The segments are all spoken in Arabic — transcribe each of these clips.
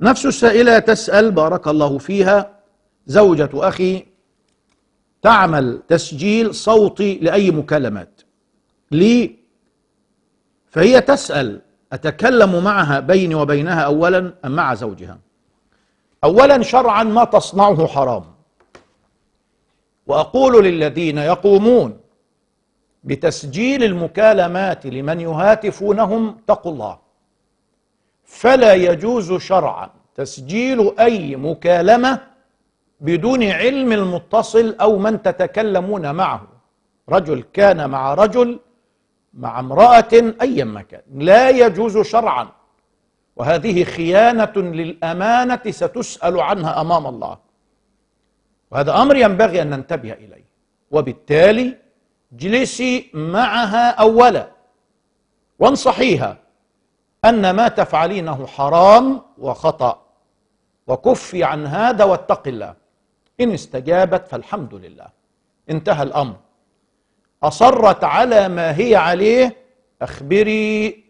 نفس السائلة تسأل بارك الله فيها زوجة أخي تعمل تسجيل صوتي لأي مكالمات لي فهي تسأل أتكلم معها بيني وبينها أولا أم مع زوجها أولا شرعا ما تصنعه حرام وأقول للذين يقومون بتسجيل المكالمات لمن يهاتفونهم اتقوا الله فلا يجوز شرعا تسجيل أي مكالمة بدون علم المتصل أو من تتكلمون معه رجل كان مع رجل مع امرأة أيا ما كان لا يجوز شرعا وهذه خيانة للأمانة ستسأل عنها أمام الله وهذا أمر ينبغي أن ننتبه إليه وبالتالي اجلسي معها أولا وانصحيها أن ما تفعلينه حرام وخطأ وكفي عن هذا واتق الله إن استجابت فالحمد لله انتهى الأمر أصرت على ما هي عليه أخبري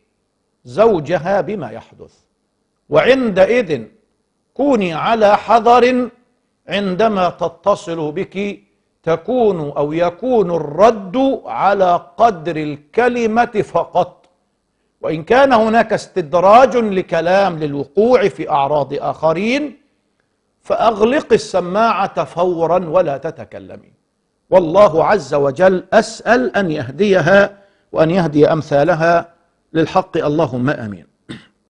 زوجها بما يحدث وعندئذ كوني على حذر عندما تتصل بك تكون أو يكون الرد على قدر الكلمة فقط وإن كان هناك استدراج لكلام للوقوع في أعراض آخرين فأغلق السماعة فورا ولا تتكلمي والله عز وجل أسأل أن يهديها وأن يهدي أمثالها للحق اللهم أمين